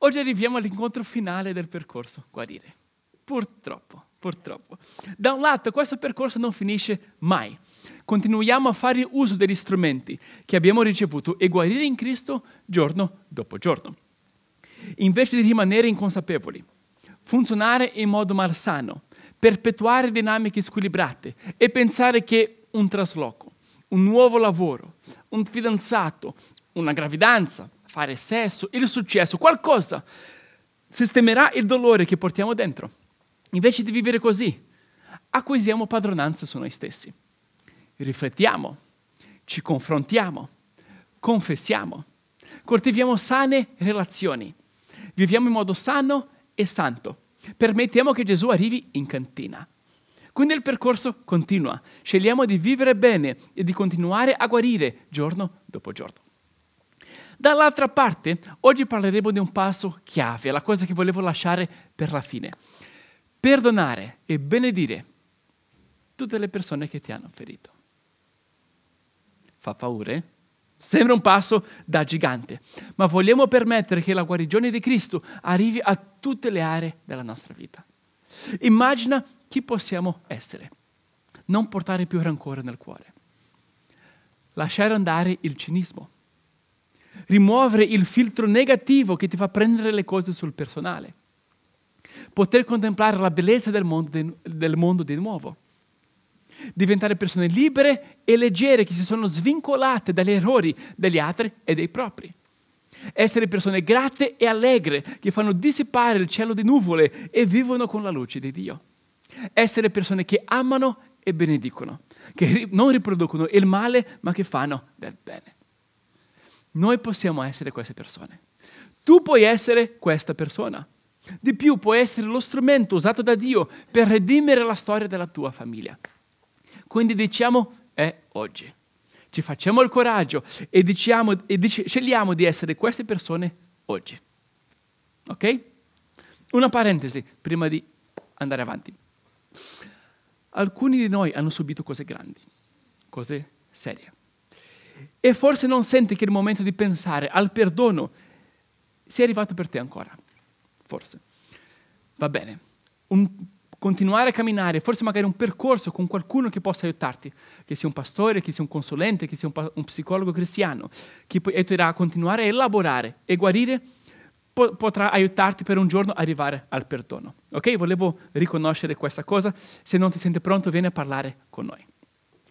Oggi arriviamo all'incontro finale del percorso, guarire. Purtroppo, purtroppo. Da un lato questo percorso non finisce mai. Continuiamo a fare uso degli strumenti che abbiamo ricevuto e guarire in Cristo giorno dopo giorno. Invece di rimanere inconsapevoli, funzionare in modo malsano, perpetuare dinamiche squilibrate e pensare che un trasloco, un nuovo lavoro, un fidanzato, una gravidanza, fare sesso, il successo, qualcosa sistemerà il dolore che portiamo dentro. Invece di vivere così, acquisiamo padronanza su noi stessi. Riflettiamo, ci confrontiamo, confessiamo, coltiviamo sane relazioni, viviamo in modo sano e santo. Permettiamo che Gesù arrivi in cantina. Quindi il percorso continua. Scegliamo di vivere bene e di continuare a guarire giorno dopo giorno. Dall'altra parte, oggi parleremo di un passo chiave, la cosa che volevo lasciare per la fine. Perdonare e benedire tutte le persone che ti hanno ferito. Fa paura? Eh? Sembra un passo da gigante, ma vogliamo permettere che la guarigione di Cristo arrivi a tutte le aree della nostra vita. Immagina chi possiamo essere. Non portare più rancore nel cuore. Lasciare andare il cinismo rimuovere il filtro negativo che ti fa prendere le cose sul personale, poter contemplare la bellezza del mondo, di, del mondo di nuovo, diventare persone libere e leggere che si sono svincolate dagli errori degli altri e dei propri. Essere persone grate e allegre che fanno dissipare il cielo di nuvole e vivono con la luce di Dio. Essere persone che amano e benedicono, che non riproducono il male ma che fanno del bene. Noi possiamo essere queste persone. Tu puoi essere questa persona. Di più, puoi essere lo strumento usato da Dio per redimere la storia della tua famiglia. Quindi diciamo, è oggi. Ci facciamo il coraggio e, diciamo, e dic- scegliamo di essere queste persone oggi. Ok? Una parentesi prima di andare avanti. Alcuni di noi hanno subito cose grandi, cose serie e forse non senti che il momento di pensare al perdono sia arrivato per te ancora. Forse. Va bene. Un, continuare a camminare, forse magari un percorso con qualcuno che possa aiutarti, che sia un pastore, che sia un consulente, che sia un, un psicologo cristiano, che poi aiuterà a continuare a elaborare e guarire, po- potrà aiutarti per un giorno arrivare al perdono. Ok? Volevo riconoscere questa cosa, se non ti senti pronto vieni a parlare con noi.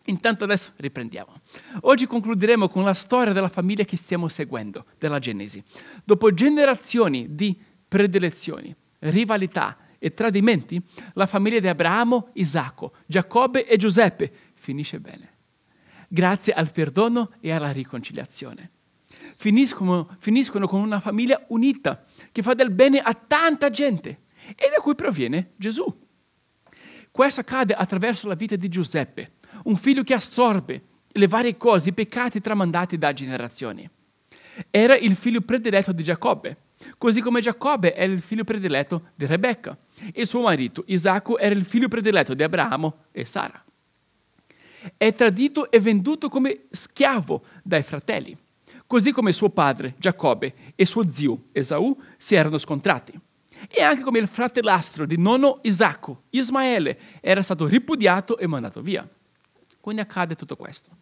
Intanto adesso riprendiamo. Oggi concluderemo con la storia della famiglia che stiamo seguendo, della Genesi. Dopo generazioni di predilezioni, rivalità e tradimenti, la famiglia di Abramo, Isacco, Giacobbe e Giuseppe finisce bene, grazie al perdono e alla riconciliazione. Finiscono, finiscono con una famiglia unita che fa del bene a tanta gente e da cui proviene Gesù. Questo accade attraverso la vita di Giuseppe, un figlio che assorbe le varie cose, i peccati tramandati da generazioni. Era il figlio prediletto di Giacobbe, così come Giacobbe era il figlio prediletto di Rebecca e suo marito Isacco era il figlio prediletto di Abramo e Sara. È tradito e venduto come schiavo dai fratelli, così come suo padre Giacobbe e suo zio Esaù si erano scontrati. E anche come il fratellastro di nonno Isacco, Ismaele, era stato ripudiato e mandato via. Quindi accade tutto questo.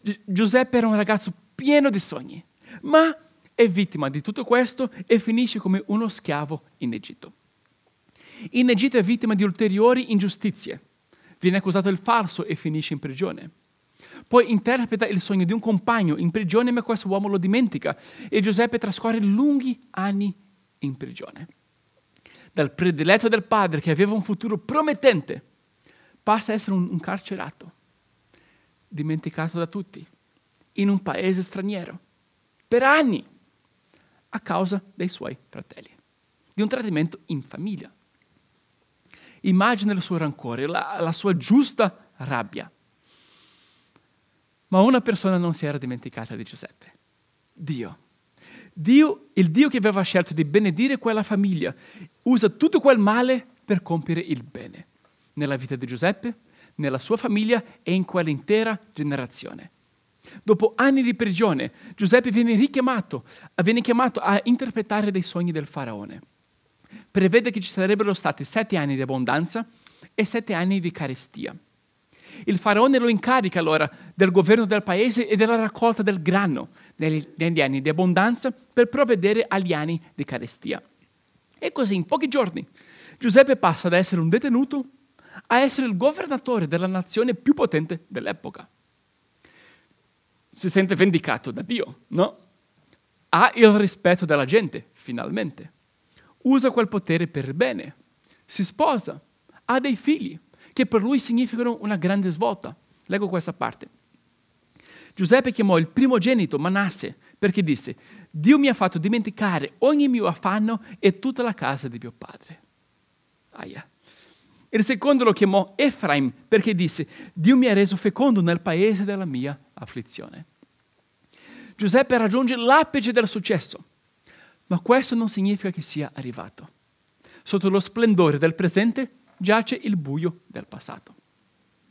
Gi- Giuseppe era un ragazzo pieno di sogni, ma è vittima di tutto questo e finisce come uno schiavo in Egitto. In Egitto è vittima di ulteriori ingiustizie. Viene accusato il falso e finisce in prigione. Poi interpreta il sogno di un compagno in prigione, ma questo uomo lo dimentica e Giuseppe trascorre lunghi anni in prigione. Dal prediletto del padre che aveva un futuro promettente, passa a essere un, un carcerato dimenticato da tutti, in un paese straniero, per anni, a causa dei suoi fratelli, di un tradimento in famiglia. Immagina il suo rancore, la, la sua giusta rabbia. Ma una persona non si era dimenticata di Giuseppe, Dio. Dio, il Dio che aveva scelto di benedire quella famiglia, usa tutto quel male per compiere il bene nella vita di Giuseppe nella sua famiglia e in quell'intera generazione. Dopo anni di prigione, Giuseppe viene richiamato, viene chiamato a interpretare dei sogni del faraone. Prevede che ci sarebbero stati sette anni di abbondanza e sette anni di carestia. Il faraone lo incarica allora del governo del paese e della raccolta del grano negli anni di abbondanza per provvedere agli anni di carestia. E così in pochi giorni Giuseppe passa da essere un detenuto a essere il governatore della nazione più potente dell'epoca. Si sente vendicato da Dio, no? Ha il rispetto della gente, finalmente. Usa quel potere per bene. Si sposa, ha dei figli, che per lui significano una grande svolta. Leggo questa parte. Giuseppe chiamò il primogenito Manasse perché disse, Dio mi ha fatto dimenticare ogni mio affanno e tutta la casa di mio padre. Aia. Il secondo lo chiamò Efraim perché disse, Dio mi ha reso fecondo nel paese della mia afflizione. Giuseppe raggiunge l'apice del successo, ma questo non significa che sia arrivato. Sotto lo splendore del presente giace il buio del passato.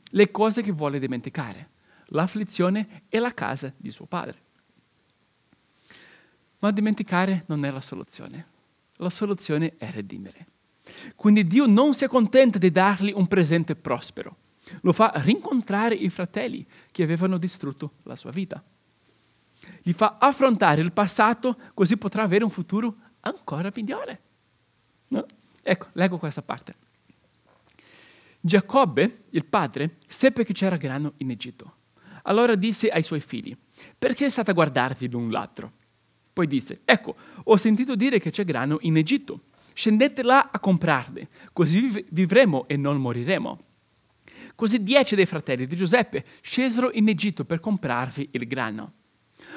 Le cose che vuole dimenticare, l'afflizione e la casa di suo padre. Ma dimenticare non è la soluzione. La soluzione è redimere. Quindi Dio non si accontenta di dargli un presente prospero, lo fa rincontrare i fratelli che avevano distrutto la sua vita. Gli fa affrontare il passato così potrà avere un futuro ancora migliore. No? Ecco, leggo questa parte. Giacobbe, il padre, seppe che c'era grano in Egitto. Allora disse ai suoi figli, perché state a guardarvi l'un l'altro? Poi disse, ecco, ho sentito dire che c'è grano in Egitto scendete là a comprarle, così vivremo e non moriremo. Così dieci dei fratelli di Giuseppe scesero in Egitto per comprarvi il grano.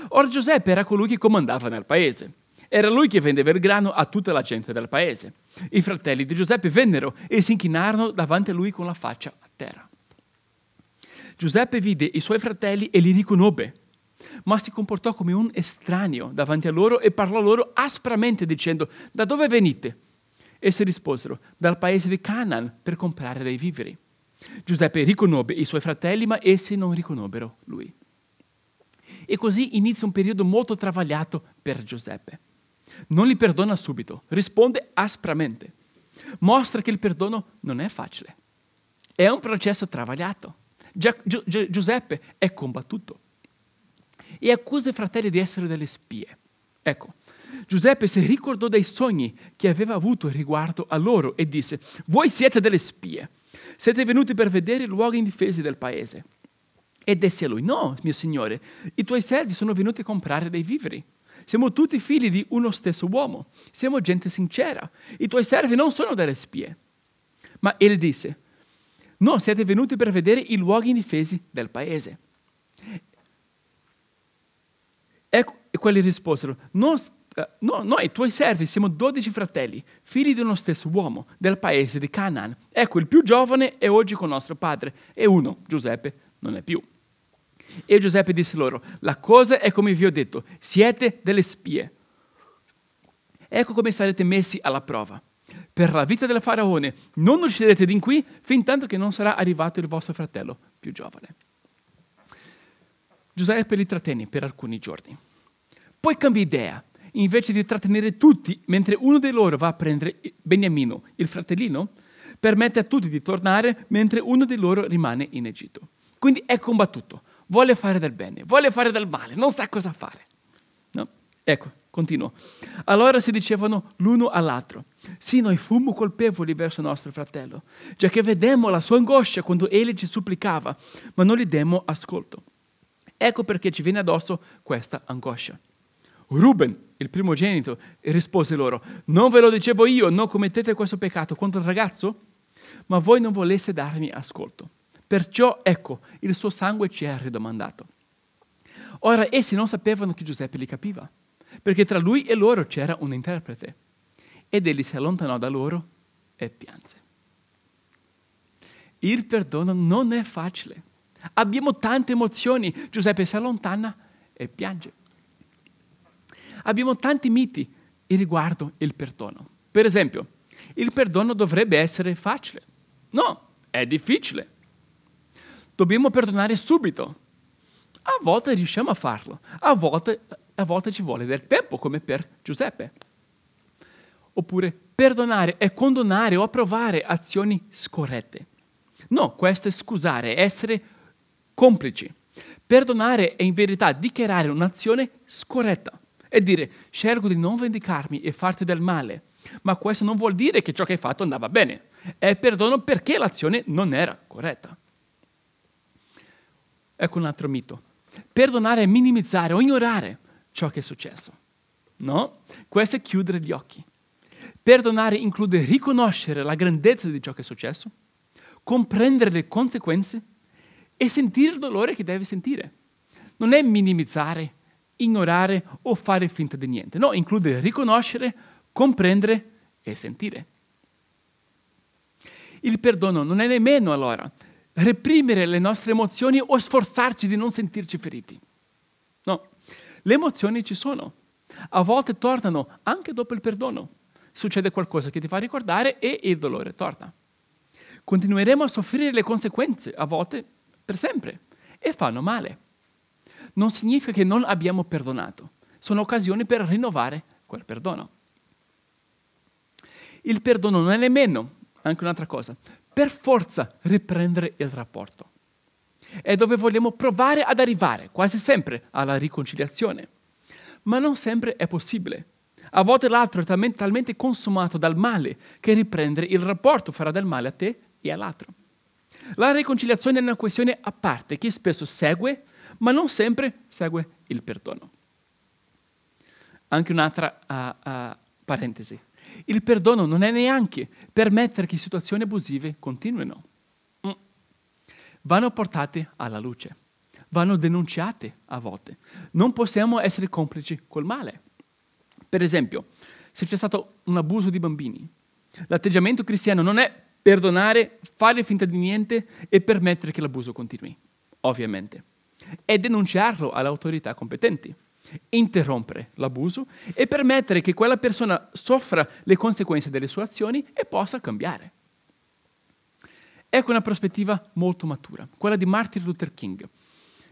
Ora Giuseppe era colui che comandava nel paese. Era lui che vendeva il grano a tutta la gente del paese. I fratelli di Giuseppe vennero e si inchinarono davanti a lui con la faccia a terra. Giuseppe vide i suoi fratelli e li riconobbe, ma si comportò come un estraneo davanti a loro e parlò loro aspramente dicendo, da dove venite? Essi risposero, dal paese di Canaan per comprare dei viveri. Giuseppe riconobbe i suoi fratelli, ma essi non riconobbero lui. E così inizia un periodo molto travagliato per Giuseppe. Non li perdona subito, risponde aspramente. Mostra che il perdono non è facile. È un processo travagliato. Giuseppe è combattuto e accusa i fratelli di essere delle spie. Ecco, Giuseppe si ricordò dei sogni che aveva avuto riguardo a loro e disse, voi siete delle spie, siete venuti per vedere i luoghi indifesi del paese. E disse a lui, no, mio signore, i tuoi servi sono venuti a comprare dei viveri. Siamo tutti figli di uno stesso uomo, siamo gente sincera, i tuoi servi non sono delle spie. Ma egli disse, no, siete venuti per vedere i luoghi indifesi del paese. Ecco, e quelli risposero, non eh, no, noi tuoi servi siamo dodici fratelli, figli di uno stesso uomo, del paese di Canaan. Ecco, il più giovane è oggi con nostro padre e uno, Giuseppe, non è più. E Giuseppe disse loro, la cosa è come vi ho detto, siete delle spie. Ecco come sarete messi alla prova. Per la vita del faraone non uscirete di qui fin tanto che non sarà arrivato il vostro fratello più giovane. Giuseppe li trattenne per alcuni giorni. Poi cambia idea invece di trattenere tutti, mentre uno di loro va a prendere Beniamino, il fratellino, permette a tutti di tornare, mentre uno di loro rimane in Egitto. Quindi è combattuto, vuole fare del bene, vuole fare del male, non sa cosa fare. No? Ecco, continuo. Allora si dicevano l'uno all'altro, sì, noi fummo colpevoli verso nostro fratello, già che vedemmo la sua angoscia quando egli ci supplicava, ma non gli demmo ascolto. Ecco perché ci viene addosso questa angoscia. Ruben, il primogenito, rispose loro, non ve lo dicevo io, non commettete questo peccato contro il ragazzo? Ma voi non voleste darmi ascolto. Perciò ecco, il suo sangue ci è ridomandato. Ora essi non sapevano che Giuseppe li capiva, perché tra lui e loro c'era un interprete. Ed egli si allontanò da loro e pianse. Il perdono non è facile. Abbiamo tante emozioni. Giuseppe si allontana e piange abbiamo tanti miti riguardo il perdono. Per esempio, il perdono dovrebbe essere facile. No, è difficile. Dobbiamo perdonare subito. A volte riusciamo a farlo, a volte, a volte ci vuole del tempo, come per Giuseppe. Oppure perdonare è condonare o approvare azioni scorrette. No, questo è scusare, essere complici. Perdonare è in verità dichiarare un'azione scorretta e dire scelgo di non vendicarmi e farti del male. Ma questo non vuol dire che ciò che hai fatto andava bene. È perdono perché l'azione non era corretta. Ecco un altro mito. Perdonare è minimizzare o ignorare ciò che è successo. No, questo è chiudere gli occhi. Perdonare include riconoscere la grandezza di ciò che è successo, comprendere le conseguenze e sentire il dolore che deve sentire. Non è minimizzare ignorare o fare finta di niente. No, include riconoscere, comprendere e sentire. Il perdono non è nemmeno allora reprimere le nostre emozioni o sforzarci di non sentirci feriti. No, le emozioni ci sono, a volte tornano anche dopo il perdono. Succede qualcosa che ti fa ricordare e il dolore torna. Continueremo a soffrire le conseguenze, a volte per sempre, e fanno male non significa che non abbiamo perdonato, sono occasioni per rinnovare quel perdono. Il perdono non è nemmeno, anche un'altra cosa, per forza riprendere il rapporto. È dove vogliamo provare ad arrivare, quasi sempre, alla riconciliazione. Ma non sempre è possibile. A volte l'altro è talmente, talmente consumato dal male che riprendere il rapporto farà del male a te e all'altro. La riconciliazione è una questione a parte che spesso segue ma non sempre segue il perdono. Anche un'altra uh, uh, parentesi. Il perdono non è neanche permettere che situazioni abusive continuino. Mm. Vanno portate alla luce, vanno denunciate a volte. Non possiamo essere complici col male. Per esempio, se c'è stato un abuso di bambini, l'atteggiamento cristiano non è perdonare, fare finta di niente e permettere che l'abuso continui, ovviamente e denunciarlo alle autorità competenti, interrompere l'abuso e permettere che quella persona soffra le conseguenze delle sue azioni e possa cambiare. Ecco una prospettiva molto matura, quella di Martin Luther King,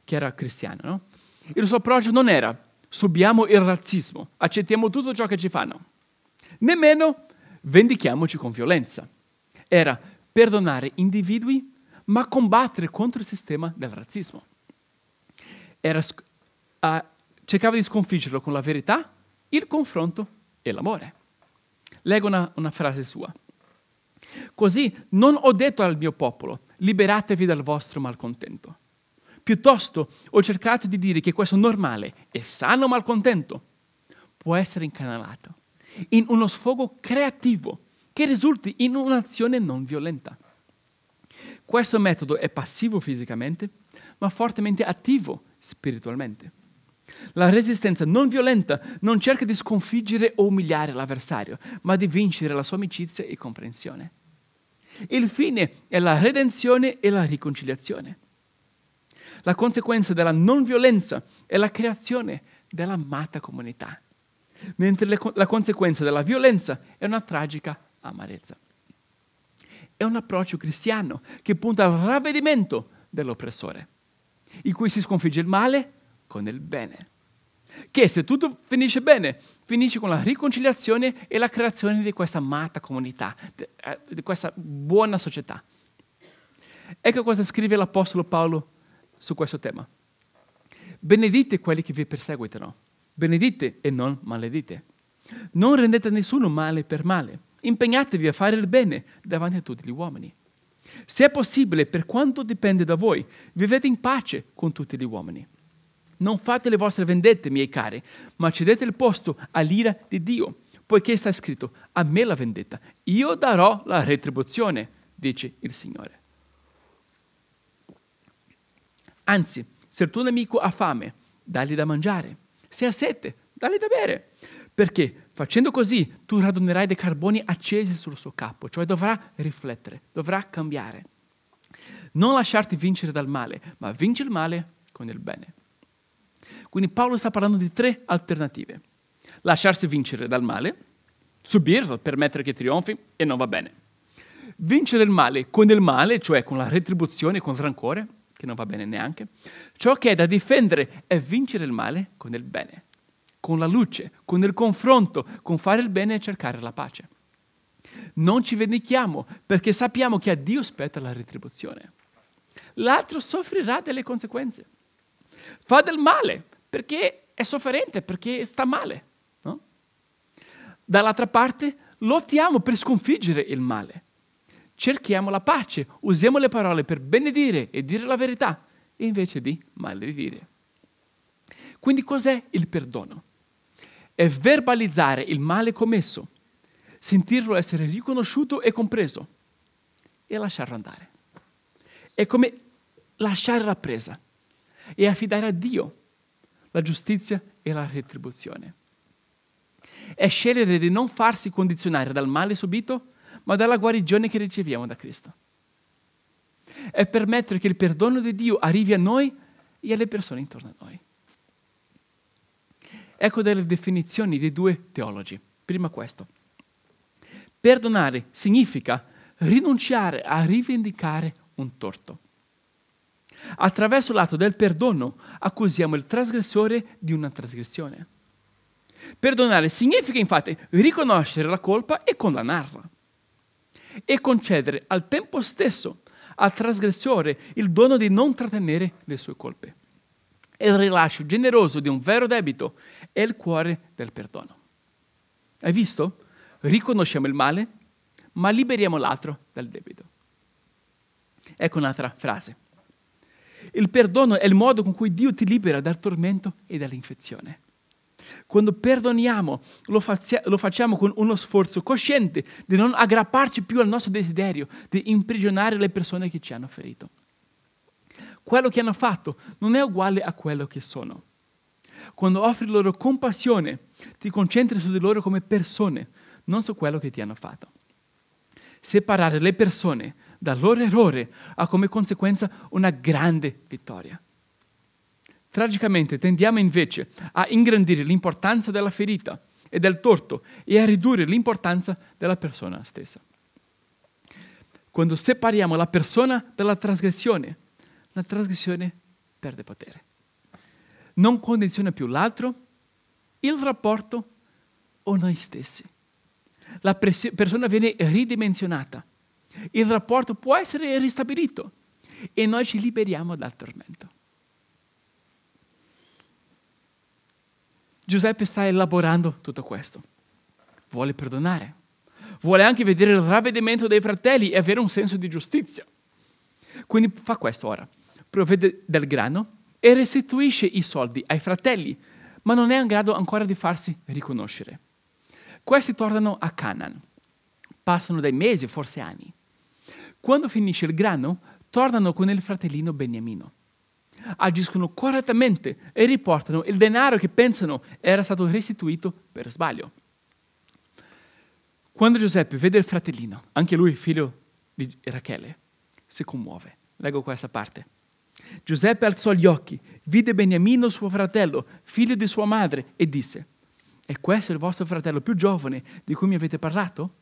che era cristiano. No? Il suo approccio non era subiamo il razzismo, accettiamo tutto ciò che ci fanno, nemmeno vendichiamoci con violenza. Era perdonare individui, ma combattere contro il sistema del razzismo era, uh, cercava di sconfiggerlo con la verità, il confronto e l'amore. Leggo una, una frase sua. Così non ho detto al mio popolo, liberatevi dal vostro malcontento. Piuttosto ho cercato di dire che questo normale e sano malcontento può essere incanalato in uno sfogo creativo che risulti in un'azione non violenta. Questo metodo è passivo fisicamente, ma fortemente attivo spiritualmente. La resistenza non violenta non cerca di sconfiggere o umiliare l'avversario, ma di vincere la sua amicizia e comprensione. Il fine è la redenzione e la riconciliazione. La conseguenza della non violenza è la creazione dell'amata comunità, mentre la conseguenza della violenza è una tragica amarezza. È un approccio cristiano che punta al ravvedimento dell'oppressore in cui si sconfigge il male con il bene. Che se tutto finisce bene, finisce con la riconciliazione e la creazione di questa amata comunità, eh, di questa buona società. Ecco cosa scrive l'Apostolo Paolo su questo tema. Benedite quelli che vi perseguitano, benedite e non maledite. Non rendete nessuno male per male, impegnatevi a fare il bene davanti a tutti gli uomini. Se è possibile, per quanto dipende da voi, vivete in pace con tutti gli uomini. Non fate le vostre vendette, miei cari, ma cedete il posto all'ira di Dio, poiché sta scritto, a me la vendetta, io darò la retribuzione, dice il Signore. Anzi, se il tuo nemico ha fame, dagli da mangiare, se ha sete, dagli da bere, perché Facendo così tu radunerai dei carboni accesi sul suo capo, cioè dovrà riflettere, dovrà cambiare. Non lasciarti vincere dal male, ma vinci il male con il bene. Quindi Paolo sta parlando di tre alternative. Lasciarsi vincere dal male, subirlo, permettere che trionfi e non va bene. Vincere il male con il male, cioè con la retribuzione, con il rancore, che non va bene neanche. Ciò che è da difendere è vincere il male con il bene con la luce, con il confronto, con fare il bene e cercare la pace. Non ci vendichiamo perché sappiamo che a Dio spetta la retribuzione. L'altro soffrirà delle conseguenze. Fa del male perché è sofferente, perché sta male. No? Dall'altra parte lottiamo per sconfiggere il male. Cerchiamo la pace, usiamo le parole per benedire e dire la verità invece di maledire. Quindi cos'è il perdono? è verbalizzare il male commesso, sentirlo essere riconosciuto e compreso e lasciarlo andare. È come lasciare la presa e affidare a Dio la giustizia e la retribuzione. È scegliere di non farsi condizionare dal male subito, ma dalla guarigione che riceviamo da Cristo. È permettere che il perdono di Dio arrivi a noi e alle persone intorno a noi. Ecco delle definizioni dei due teologi. Prima questo. Perdonare significa rinunciare a rivendicare un torto. Attraverso l'atto del perdono accusiamo il trasgressore di una trasgressione. Perdonare significa infatti riconoscere la colpa e condannarla e concedere al tempo stesso al trasgressore il dono di non trattenere le sue colpe e il rilascio generoso di un vero debito e il cuore del perdono. Hai visto? Riconosciamo il male, ma liberiamo l'altro dal debito. Ecco un'altra frase. Il perdono è il modo con cui Dio ti libera dal tormento e dall'infezione. Quando perdoniamo lo, fazia- lo, facciamo con uno sforzo cosciente di non aggrapparci più al nostro desiderio di imprigionare le persone che ci hanno ferito quello che hanno fatto non è uguale a quello che sono. Quando offri loro compassione, ti concentri su di loro come persone, non su quello che ti hanno fatto. Separare le persone dal loro errore ha come conseguenza una grande vittoria. Tragicamente tendiamo invece a ingrandire l'importanza della ferita e del torto e a ridurre l'importanza della persona stessa. Quando separiamo la persona dalla trasgressione, la trasgressione perde potere. Non condiziona più l'altro, il rapporto o noi stessi. La persona viene ridimensionata. Il rapporto può essere ristabilito e noi ci liberiamo dal tormento. Giuseppe sta elaborando tutto questo. Vuole perdonare. Vuole anche vedere il ravvedimento dei fratelli e avere un senso di giustizia. Quindi fa questo ora provvede del grano e restituisce i soldi ai fratelli, ma non è in grado ancora di farsi riconoscere. Questi tornano a Canaan. Passano dei mesi, forse anni. Quando finisce il grano, tornano con il fratellino Beniamino. Agiscono correttamente e riportano il denaro che pensano era stato restituito per sbaglio. Quando Giuseppe vede il fratellino, anche lui figlio di Rachele, si commuove. Leggo questa parte. Giuseppe alzò gli occhi, vide Beniamino suo fratello, figlio di sua madre, e disse, è questo il vostro fratello più giovane di cui mi avete parlato?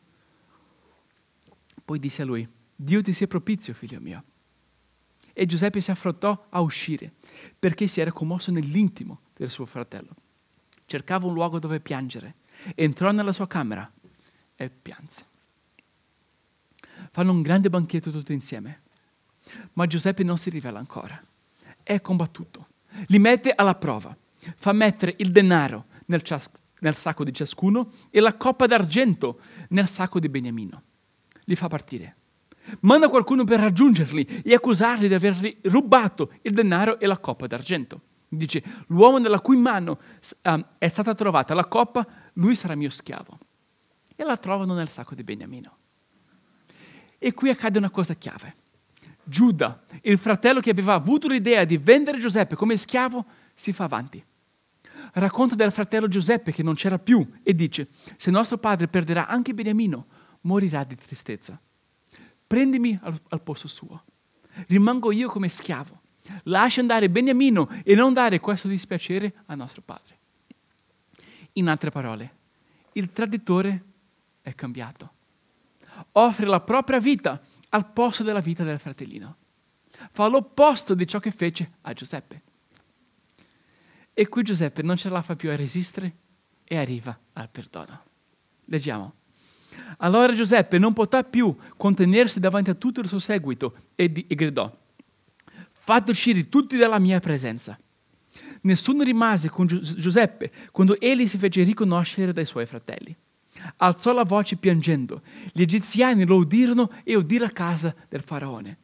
Poi disse a lui, Dio ti sia propizio, figlio mio. E Giuseppe si affrontò a uscire, perché si era commosso nell'intimo del suo fratello. Cercava un luogo dove piangere. Entrò nella sua camera e pianse. Fanno un grande banchetto tutti insieme. Ma Giuseppe non si rivela ancora. È combattuto. Li mette alla prova. Fa mettere il denaro nel, cias- nel sacco di ciascuno e la coppa d'argento nel sacco di Beniamino. Li fa partire. Manda qualcuno per raggiungerli e accusarli di avergli rubato il denaro e la coppa d'argento. Dice, l'uomo nella cui mano um, è stata trovata la coppa, lui sarà mio schiavo. E la trovano nel sacco di Beniamino. E qui accade una cosa chiave. Giuda, il fratello che aveva avuto l'idea di vendere Giuseppe come schiavo, si fa avanti. Racconta del fratello Giuseppe che non c'era più e dice, se nostro padre perderà anche Beniamino, morirà di tristezza. Prendimi al, al posto suo. Rimango io come schiavo. Lascia andare Beniamino e non dare questo dispiacere a nostro padre. In altre parole, il traditore è cambiato. Offre la propria vita al posto della vita del fratellino. Fa l'opposto di ciò che fece a Giuseppe. E qui Giuseppe non ce la fa più a resistere e arriva al perdono. Leggiamo. Allora Giuseppe non poté più contenersi davanti a tutto il suo seguito e, di- e gridò, fate uscire tutti dalla mia presenza. Nessuno rimase con Giuseppe quando egli si fece riconoscere dai suoi fratelli alzò la voce piangendo. Gli egiziani lo udirono e udì la casa del faraone.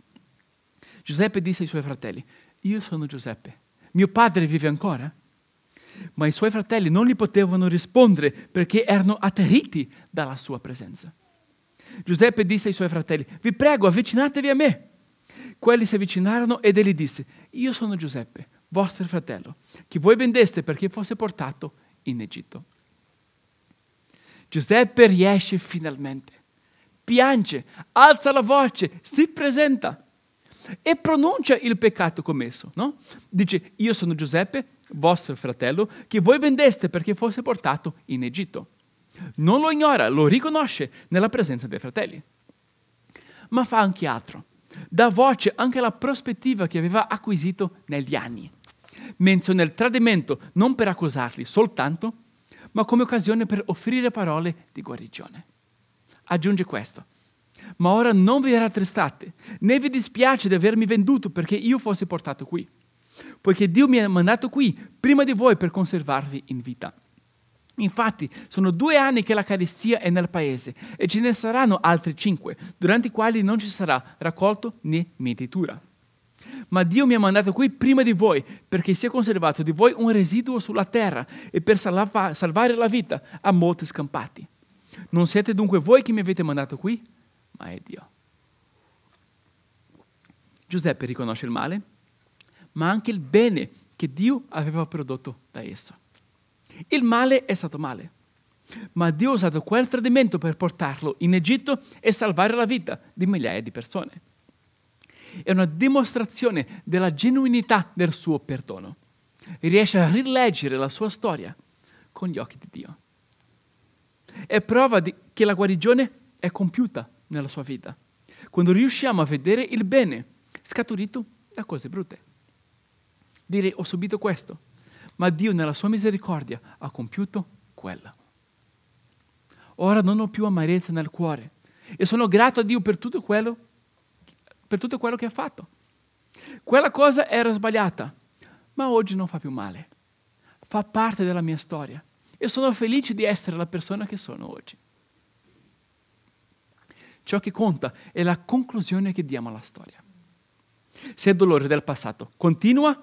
Giuseppe disse ai suoi fratelli, io sono Giuseppe, mio padre vive ancora? Ma i suoi fratelli non gli potevano rispondere perché erano atterriti dalla sua presenza. Giuseppe disse ai suoi fratelli, vi prego avvicinatevi a me. Quelli si avvicinarono ed egli disse, io sono Giuseppe, vostro fratello, che voi vendeste perché fosse portato in Egitto. Giuseppe riesce finalmente. Piange, alza la voce, si presenta e pronuncia il peccato commesso. No? Dice, io sono Giuseppe, vostro fratello, che voi vendeste perché fosse portato in Egitto. Non lo ignora, lo riconosce nella presenza dei fratelli. Ma fa anche altro. Dà voce anche alla prospettiva che aveva acquisito negli anni. Menziona il tradimento non per accusarli, soltanto ma come occasione per offrire parole di guarigione. Aggiunge questo. Ma ora non vi rattristate, né vi dispiace di avermi venduto perché io fossi portato qui, poiché Dio mi ha mandato qui prima di voi per conservarvi in vita. Infatti, sono due anni che la carestia è nel paese e ce ne saranno altri cinque, durante i quali non ci sarà raccolto né mietitura. Ma Dio mi ha mandato qui prima di voi perché si è conservato di voi un residuo sulla terra e per salva- salvare la vita a molti scampati. Non siete dunque voi che mi avete mandato qui, ma è Dio. Giuseppe riconosce il male, ma anche il bene che Dio aveva prodotto da esso. Il male è stato male, ma Dio ha usato quel tradimento per portarlo in Egitto e salvare la vita di migliaia di persone è una dimostrazione della genuinità del suo perdono. Riesce a rileggere la sua storia con gli occhi di Dio. È prova di, che la guarigione è compiuta nella sua vita, quando riusciamo a vedere il bene scaturito da cose brutte. Dire ho subito questo, ma Dio nella sua misericordia ha compiuto quella. Ora non ho più amarezza nel cuore e sono grato a Dio per tutto quello per tutto quello che ha fatto. Quella cosa era sbagliata, ma oggi non fa più male. Fa parte della mia storia e sono felice di essere la persona che sono oggi. Ciò che conta è la conclusione che diamo alla storia. Se il dolore del passato continua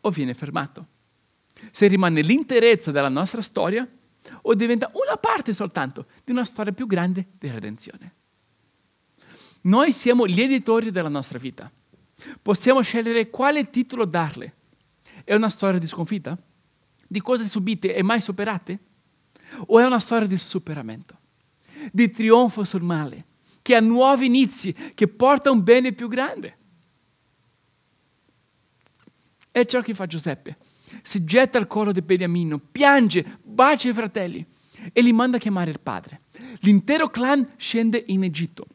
o viene fermato, se rimane l'interezza della nostra storia o diventa una parte soltanto di una storia più grande di redenzione. Noi siamo gli editori della nostra vita. Possiamo scegliere quale titolo darle. È una storia di sconfitta? Di cose subite e mai superate? O è una storia di superamento? Di trionfo sul male, che ha nuovi inizi, che porta un bene più grande? È ciò che fa Giuseppe. Si getta al collo di Beniamino, piange, bacia i fratelli e li manda a chiamare il padre. L'intero clan scende in Egitto.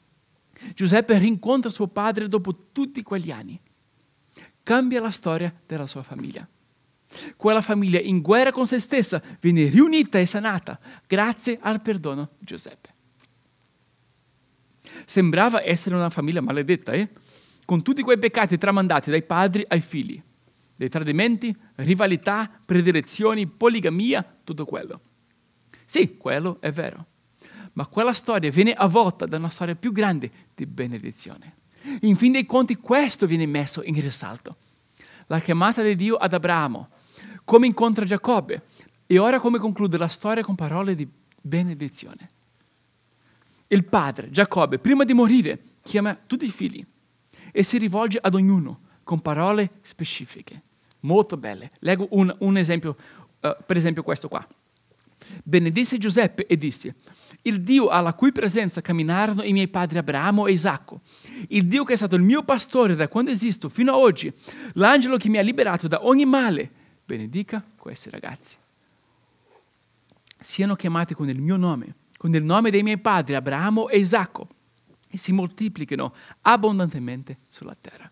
Giuseppe rincontra suo padre dopo tutti quegli anni. Cambia la storia della sua famiglia. Quella famiglia in guerra con se stessa viene riunita e sanata grazie al perdono di Giuseppe. Sembrava essere una famiglia maledetta, eh? con tutti quei peccati tramandati dai padri ai figli, dei tradimenti, rivalità, predilezioni, poligamia, tutto quello. Sì, quello è vero ma quella storia viene avvolta da una storia più grande di benedizione. In fin dei conti questo viene messo in risalto. La chiamata di Dio ad Abramo, come incontra Giacobbe e ora come conclude la storia con parole di benedizione. Il padre, Giacobbe, prima di morire, chiama tutti i figli e si rivolge ad ognuno con parole specifiche, molto belle. Leggo un, un esempio, uh, per esempio questo qua. Benedisse Giuseppe e disse, il Dio alla cui presenza camminarono i miei padri Abramo e Isacco, il Dio che è stato il mio pastore da quando esisto fino ad oggi, l'angelo che mi ha liberato da ogni male, benedica questi ragazzi. Siano chiamati con il mio nome, con il nome dei miei padri Abramo e Isacco, e si moltiplichino abbondantemente sulla terra.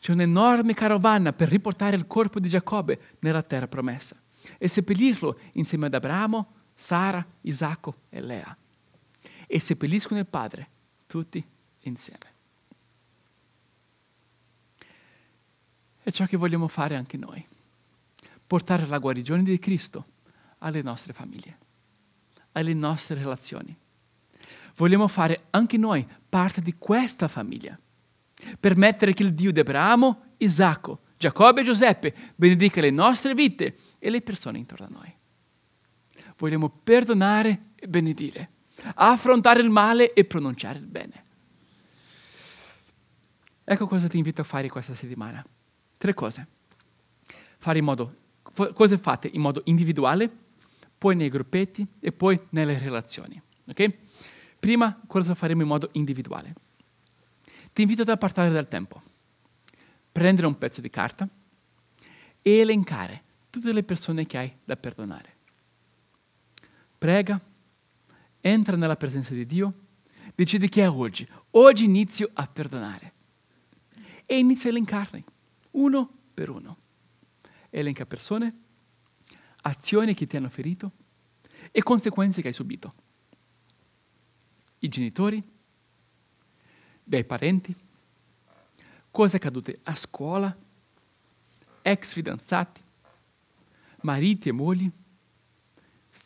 C'è un'enorme carovana per riportare il corpo di Giacobbe nella terra promessa e seppellirlo insieme ad Abramo, Sara, Isacco e Lea e seppelliscono il padre tutti insieme. È ciò che vogliamo fare anche noi, portare la guarigione di Cristo alle nostre famiglie, alle nostre relazioni. Vogliamo fare anche noi parte di questa famiglia, permettere che il Dio di Abramo, Isacco, Giacobbe e Giuseppe benedica le nostre vite e le persone intorno a noi vogliamo perdonare e benedire, affrontare il male e pronunciare il bene. Ecco cosa ti invito a fare questa settimana. Tre cose. Fare in modo, cose fatte in modo individuale, poi nei gruppetti e poi nelle relazioni. Okay? Prima cosa faremo in modo individuale. Ti invito ad appartare dal tempo, prendere un pezzo di carta e elencare tutte le persone che hai da perdonare prega, entra nella presenza di Dio, decide che è oggi. Oggi inizio a perdonare. E inizia a elencarne, uno per uno. Elenca persone, azioni che ti hanno ferito e conseguenze che hai subito. I genitori, dei parenti, cose accadute a scuola, ex fidanzati, mariti e mogli,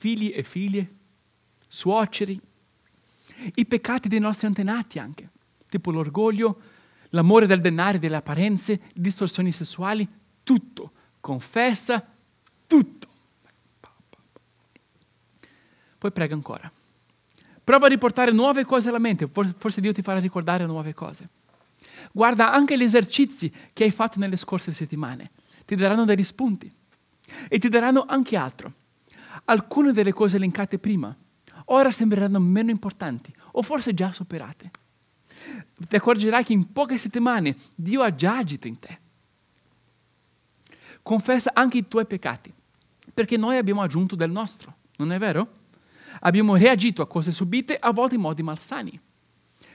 figli e figlie, suoceri, i peccati dei nostri antenati anche, tipo l'orgoglio, l'amore del denaro, delle apparenze, distorsioni sessuali, tutto. Confessa tutto. Poi prega ancora. Prova a riportare nuove cose alla mente, forse Dio ti farà ricordare nuove cose. Guarda anche gli esercizi che hai fatto nelle scorse settimane, ti daranno degli spunti e ti daranno anche altro alcune delle cose elencate prima ora sembreranno meno importanti o forse già superate. Ti accorgerai che in poche settimane Dio ha già agito in te. Confessa anche i tuoi peccati, perché noi abbiamo aggiunto del nostro, non è vero? Abbiamo reagito a cose subite, a volte in modi malsani.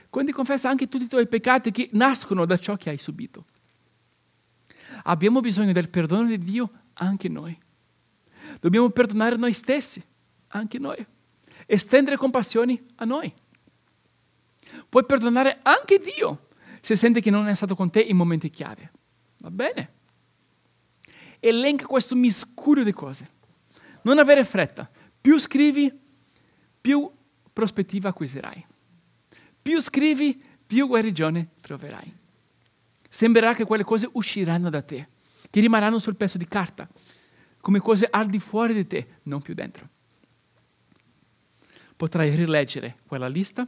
Quindi confessa anche tutti i tuoi peccati che nascono da ciò che hai subito. Abbiamo bisogno del perdono di Dio anche noi. Dobbiamo perdonare noi stessi, anche noi. Estendere compassioni a noi. Puoi perdonare anche Dio se sente che non è stato con te in momenti chiave. Va bene? Elenca questo miscuglio di cose. Non avere fretta. Più scrivi, più prospettiva acquisirai. Più scrivi, più guarigione troverai. Sembrerà che quelle cose usciranno da te, che rimarranno sul pezzo di carta, come cose al di fuori di te, non più dentro. Potrai rileggere quella lista,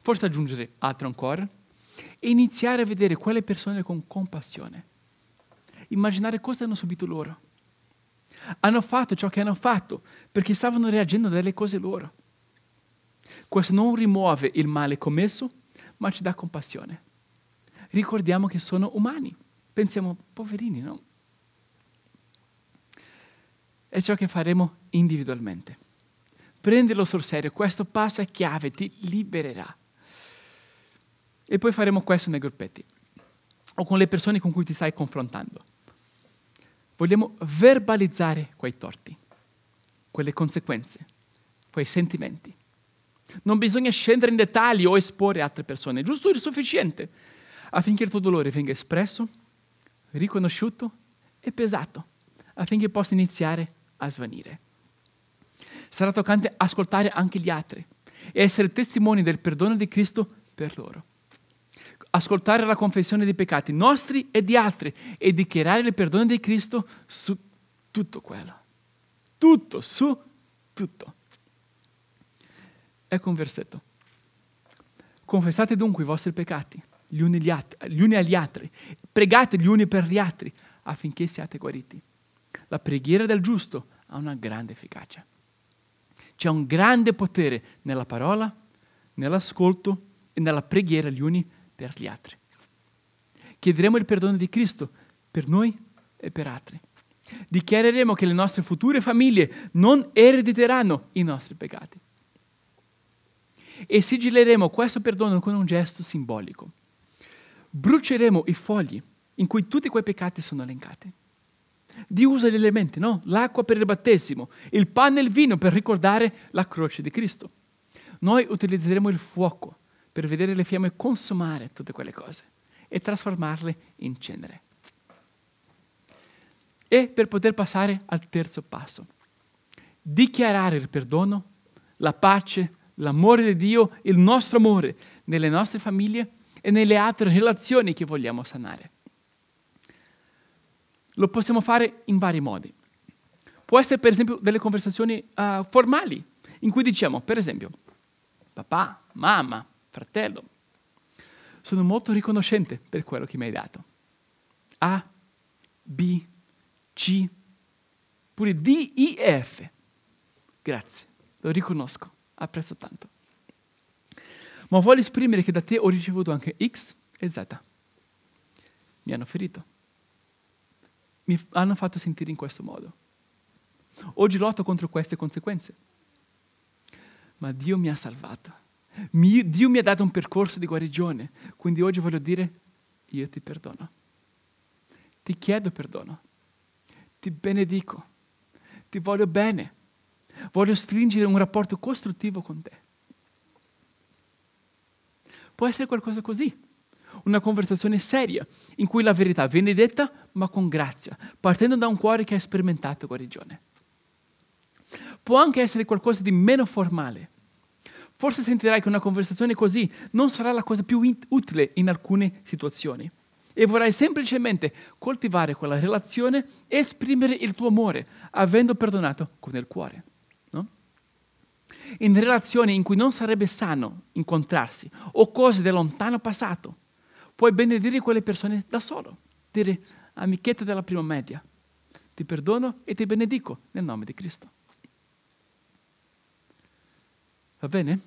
forse aggiungere altro ancora, e iniziare a vedere quelle persone con compassione. Immaginare cosa hanno subito loro. Hanno fatto ciò che hanno fatto perché stavano reagendo delle cose loro. Questo non rimuove il male commesso, ma ci dà compassione. Ricordiamo che sono umani. Pensiamo, poverini, no? è ciò che faremo individualmente. Prenderlo sul serio, questo passo è chiave, ti libererà. E poi faremo questo nei gruppetti o con le persone con cui ti stai confrontando. Vogliamo verbalizzare quei torti, quelle conseguenze, quei sentimenti. Non bisogna scendere in dettagli o esporre altre persone, giusto il sufficiente affinché il tuo dolore venga espresso, riconosciuto e pesato, affinché possa iniziare a svanire. Sarà toccante ascoltare anche gli altri e essere testimoni del perdono di Cristo per loro. Ascoltare la confessione dei peccati nostri e di altri e dichiarare il perdono di Cristo su tutto quello. Tutto, su tutto. Ecco un versetto. Confessate dunque i vostri peccati gli uni, agli altri, pregate gli uni per gli altri affinché siate guariti la preghiera del giusto ha una grande efficacia. C'è un grande potere nella parola, nell'ascolto e nella preghiera gli uni per gli altri. Chiederemo il perdono di Cristo per noi e per altri. Dichiareremo che le nostre future famiglie non erediteranno i nostri peccati. E sigilleremo questo perdono con un gesto simbolico. Bruceremo i fogli in cui tutti quei peccati sono elencati di usa gli elementi, no? l'acqua per il battesimo, il pane e il vino per ricordare la croce di Cristo. Noi utilizzeremo il fuoco per vedere le fiamme consumare tutte quelle cose e trasformarle in cenere. E per poter passare al terzo passo, dichiarare il perdono, la pace, l'amore di Dio, il nostro amore nelle nostre famiglie e nelle altre relazioni che vogliamo sanare. Lo possiamo fare in vari modi. Può essere per esempio delle conversazioni uh, formali, in cui diciamo, per esempio, papà, mamma, fratello, sono molto riconoscente per quello che mi hai dato. A, B, C, pure D, I e F. Grazie, lo riconosco, apprezzo tanto. Ma voglio esprimere che da te ho ricevuto anche X e Z. Mi hanno ferito mi hanno fatto sentire in questo modo. Oggi lotto contro queste conseguenze. Ma Dio mi ha salvato. Mi, Dio mi ha dato un percorso di guarigione. Quindi oggi voglio dire, io ti perdono. Ti chiedo perdono. Ti benedico. Ti voglio bene. Voglio stringere un rapporto costruttivo con te. Può essere qualcosa così una conversazione seria, in cui la verità viene detta ma con grazia, partendo da un cuore che ha sperimentato guarigione. Può anche essere qualcosa di meno formale. Forse sentirai che una conversazione così non sarà la cosa più in- utile in alcune situazioni e vorrai semplicemente coltivare quella relazione e esprimere il tuo amore, avendo perdonato con il cuore. No? In relazioni in cui non sarebbe sano incontrarsi o cose del lontano passato, puoi benedire quelle persone da solo. Dire, amichetta della prima media, ti perdono e ti benedico nel nome di Cristo. Va bene?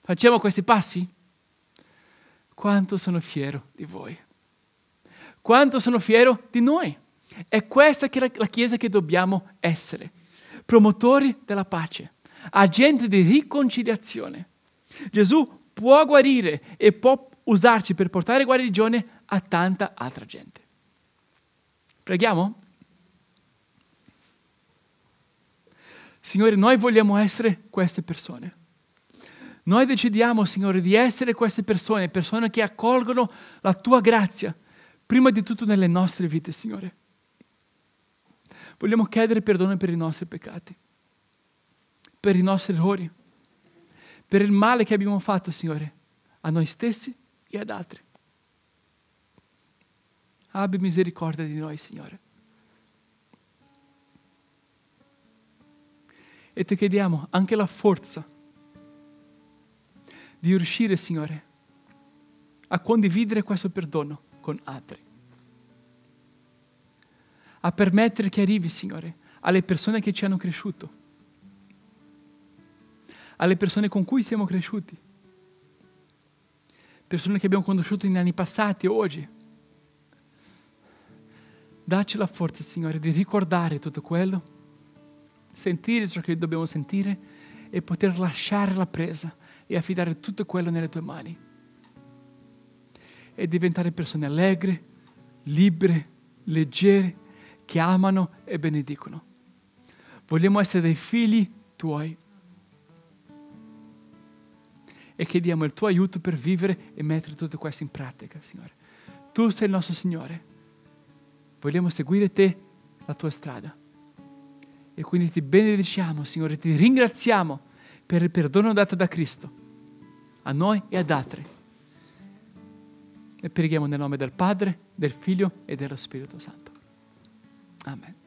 Facciamo questi passi? Quanto sono fiero di voi. Quanto sono fiero di noi. È questa che la Chiesa che dobbiamo essere. Promotori della pace, agenti di riconciliazione. Gesù può guarire e può usarci per portare guarigione a tanta altra gente. Preghiamo? Signore, noi vogliamo essere queste persone. Noi decidiamo, Signore, di essere queste persone, persone che accolgono la tua grazia, prima di tutto nelle nostre vite, Signore. Vogliamo chiedere perdono per i nostri peccati, per i nostri errori, per il male che abbiamo fatto, Signore, a noi stessi e ad altri. Abbi misericordia di noi, Signore. E ti chiediamo anche la forza di riuscire, Signore, a condividere questo perdono con altri. A permettere che arrivi, Signore, alle persone che ci hanno cresciuto, alle persone con cui siamo cresciuti, persone che abbiamo conosciuto negli anni passati, e oggi. Dacci la forza, Signore, di ricordare tutto quello, sentire ciò che dobbiamo sentire e poter lasciare la presa e affidare tutto quello nelle tue mani. E diventare persone allegre, libere, leggere, che amano e benedicono. Vogliamo essere dei figli tuoi e chiediamo il tuo aiuto per vivere e mettere tutto questo in pratica, Signore. Tu sei il nostro Signore. Vogliamo seguire te, la tua strada. E quindi ti benediciamo, Signore, ti ringraziamo per il perdono dato da Cristo, a noi e ad altri. E preghiamo nel nome del Padre, del Figlio e dello Spirito Santo. Amen.